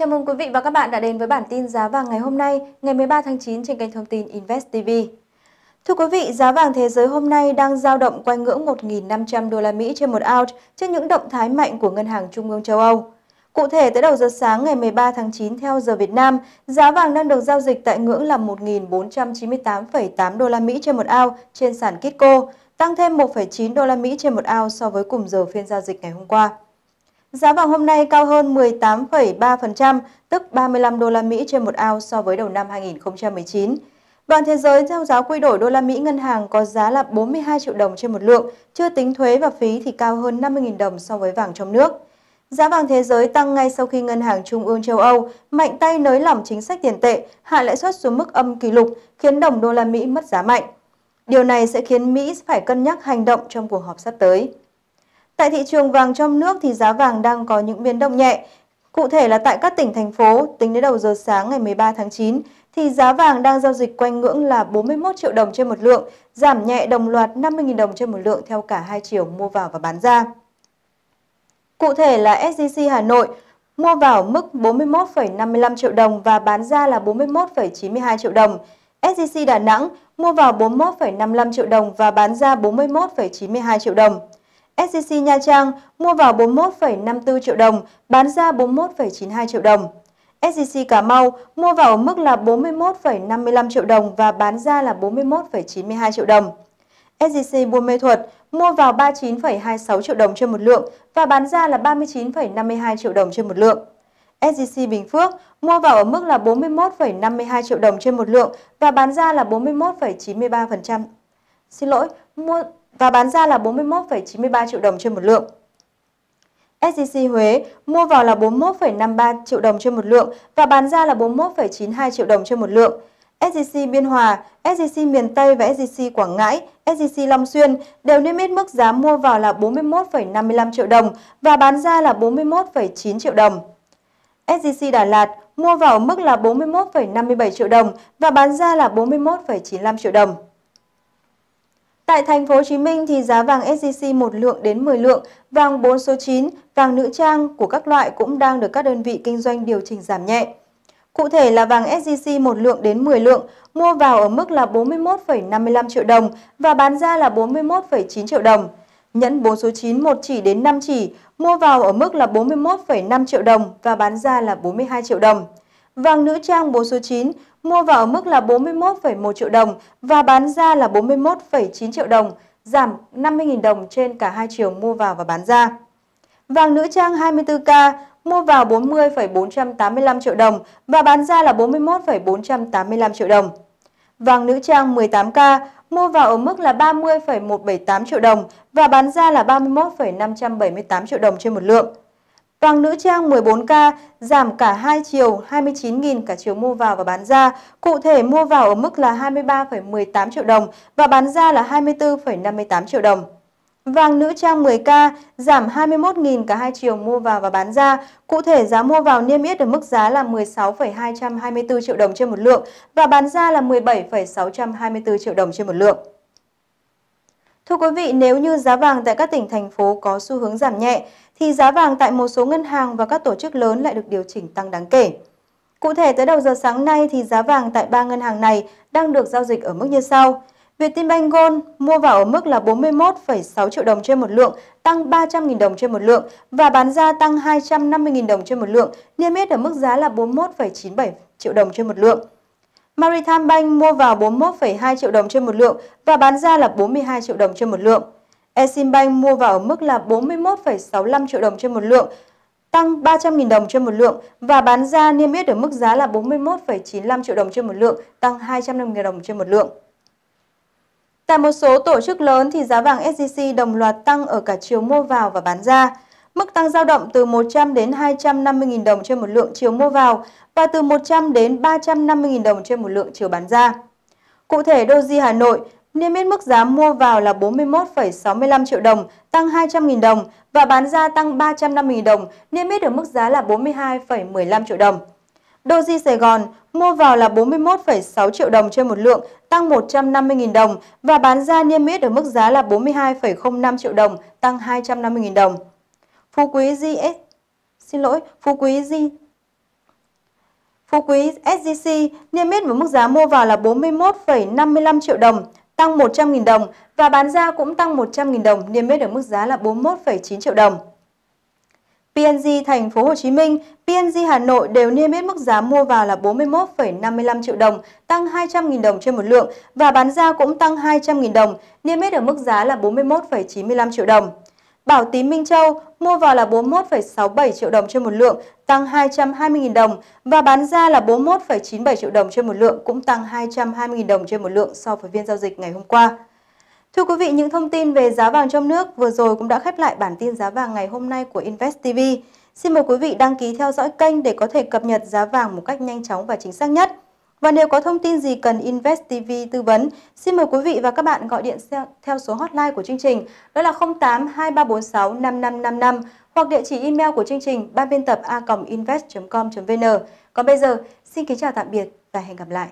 Chào mừng quý vị và các bạn đã đến với bản tin giá vàng ngày hôm nay, ngày 13 tháng 9 trên kênh thông tin Invest TV. Thưa quý vị, giá vàng thế giới hôm nay đang giao động quanh ngưỡng 1.500 đô la Mỹ trên một ounce trên những động thái mạnh của Ngân hàng Trung ương châu Âu. Cụ thể, tới đầu giờ sáng ngày 13 tháng 9 theo giờ Việt Nam, giá vàng đang được giao dịch tại ngưỡng là 1.498,8 đô la Mỹ trên một ounce trên sàn Kitco, tăng thêm 1,9 đô la Mỹ trên một ounce so với cùng giờ phiên giao dịch ngày hôm qua. Giá vàng hôm nay cao hơn 18,3%, tức 35 đô la Mỹ trên một ao so với đầu năm 2019. Vàng thế giới theo giá quy đổi đô la Mỹ ngân hàng có giá là 42 triệu đồng trên một lượng, chưa tính thuế và phí thì cao hơn 50.000 đồng so với vàng trong nước. Giá vàng thế giới tăng ngay sau khi Ngân hàng Trung ương châu Âu mạnh tay nới lỏng chính sách tiền tệ, hạ lãi suất xuống mức âm kỷ lục, khiến đồng đô la Mỹ mất giá mạnh. Điều này sẽ khiến Mỹ phải cân nhắc hành động trong cuộc họp sắp tới. Tại thị trường vàng trong nước thì giá vàng đang có những biến động nhẹ. Cụ thể là tại các tỉnh, thành phố, tính đến đầu giờ sáng ngày 13 tháng 9, thì giá vàng đang giao dịch quanh ngưỡng là 41 triệu đồng trên một lượng, giảm nhẹ đồng loạt 50.000 đồng trên một lượng theo cả hai chiều mua vào và bán ra. Cụ thể là SJC Hà Nội mua vào mức 41,55 triệu đồng và bán ra là 41,92 triệu đồng. SJC Đà Nẵng mua vào 41,55 triệu đồng và bán ra 41,92 triệu đồng. SCC Nha Trang mua vào 41,54 triệu đồng, bán ra 41,92 triệu đồng. SCC Cà Mau mua vào ở mức là 41,55 triệu đồng và bán ra là 41,92 triệu đồng. SCC Buôn Mê Thuột mua vào 39,26 triệu đồng trên một lượng và bán ra là 39,52 triệu đồng trên một lượng. SGC Bình Phước mua vào ở mức là 41,52 triệu đồng trên một lượng và bán ra là 41,93%. Xin lỗi, mua và bán ra là 41,93 triệu đồng trên một lượng. SJC Huế mua vào là 41,53 triệu đồng trên một lượng và bán ra là 41,92 triệu đồng trên một lượng. SJC Biên Hòa, SJC Miền Tây và SJC Quảng Ngãi, SJC Long Xuyên đều niêm yết mức giá mua vào là 41,55 triệu đồng và bán ra là 41,9 triệu đồng. SJC Đà Lạt mua vào mức là 41,57 triệu đồng và bán ra là 41,95 triệu đồng. Tại thành phố Hồ Chí Minh thì giá vàng SJC một lượng đến 10 lượng, vàng 4 số 9, vàng nữ trang của các loại cũng đang được các đơn vị kinh doanh điều chỉnh giảm nhẹ. Cụ thể là vàng SJC một lượng đến 10 lượng mua vào ở mức là 41,55 triệu đồng và bán ra là 41,9 triệu đồng. Nhẫn 4 số 9 một chỉ đến 5 chỉ mua vào ở mức là 41,5 triệu đồng và bán ra là 42 triệu đồng. Vàng nữ trang 4 số 9 mua vào ở mức là 41,1 triệu đồng và bán ra là 41,9 triệu đồng, giảm 50.000 đồng trên cả hai chiều mua vào và bán ra. Vàng nữ trang 24K mua vào 40,485 triệu đồng và bán ra là 41,485 triệu đồng. Vàng nữ trang 18K mua vào ở mức là 30,178 triệu đồng và bán ra là 31,578 triệu đồng trên một lượng. Vàng nữ trang 14K giảm cả hai chiều 29.000 cả chiều mua vào và bán ra. Cụ thể mua vào ở mức là 23,18 triệu đồng và bán ra là 24,58 triệu đồng. Vàng nữ trang 10K giảm 21.000 cả hai chiều mua vào và bán ra. Cụ thể giá mua vào niêm yết ở mức giá là 16,224 triệu đồng trên một lượng và bán ra là 17,624 triệu đồng trên một lượng. Thưa quý vị, nếu như giá vàng tại các tỉnh, thành phố có xu hướng giảm nhẹ, thì giá vàng tại một số ngân hàng và các tổ chức lớn lại được điều chỉnh tăng đáng kể. Cụ thể, tới đầu giờ sáng nay thì giá vàng tại ba ngân hàng này đang được giao dịch ở mức như sau. Vietinbank Gold mua vào ở mức là 41,6 triệu đồng trên một lượng, tăng 300.000 đồng trên một lượng và bán ra tăng 250.000 đồng trên một lượng, niêm yết ở mức giá là 41,97 triệu đồng trên một lượng. Maritime Bank mua vào 41,2 triệu đồng trên một lượng và bán ra là 42 triệu đồng trên một lượng. Exim Bank mua vào ở mức là 41,65 triệu đồng trên một lượng, tăng 300.000 đồng trên một lượng và bán ra niêm yết ở mức giá là 41,95 triệu đồng trên một lượng, tăng 250.000 đồng trên một lượng. Tại một số tổ chức lớn thì giá vàng SJC đồng loạt tăng ở cả chiều mua vào và bán ra. Mức tăng giao động từ 100 đến 250.000 đồng trên một lượng chiều mua vào và từ 100 đến 350.000 đồng trên một lượng chiều bán ra. Cụ thể, Doji Hà Nội niêm yết mức giá mua vào là 41,65 triệu đồng, tăng 200.000 đồng và bán ra tăng 350.000 đồng, niêm yết ở mức giá là 42,15 triệu đồng. Doji Sài Gòn mua vào là 41,6 triệu đồng trên một lượng, tăng 150.000 đồng và bán ra niêm yết ở mức giá là 42,05 triệu đồng, tăng 250.000 đồng. Phú Quý GS xin lỗi, Phú Quý G Phú Quý SGC niêm yết với mức giá mua vào là 41,55 triệu đồng, tăng 100.000 đồng và bán ra cũng tăng 100.000 đồng, niêm yết ở mức giá là 41,9 triệu đồng. PNG Thành phố Hồ Chí Minh, PNG Hà Nội đều niêm yết mức giá mua vào là 41,55 triệu đồng, tăng 200.000 đồng trên một lượng và bán ra cũng tăng 200.000 đồng, niêm yết ở mức giá là 41,95 triệu đồng. Bảo Tín Minh Châu mua vào là 41,67 triệu đồng trên một lượng, tăng 220.000 đồng và bán ra là 41,97 triệu đồng trên một lượng cũng tăng 220.000 đồng trên một lượng so với phiên giao dịch ngày hôm qua. Thưa quý vị, những thông tin về giá vàng trong nước vừa rồi cũng đã khép lại bản tin giá vàng ngày hôm nay của Invest TV. Xin mời quý vị đăng ký theo dõi kênh để có thể cập nhật giá vàng một cách nhanh chóng và chính xác nhất. Và nếu có thông tin gì cần Invest TV tư vấn, xin mời quý vị và các bạn gọi điện theo số hotline của chương trình, đó là 08 2346 5555 hoặc địa chỉ email của chương trình ban biên tập a.invest.com.vn. Còn bây giờ, xin kính chào tạm biệt và hẹn gặp lại.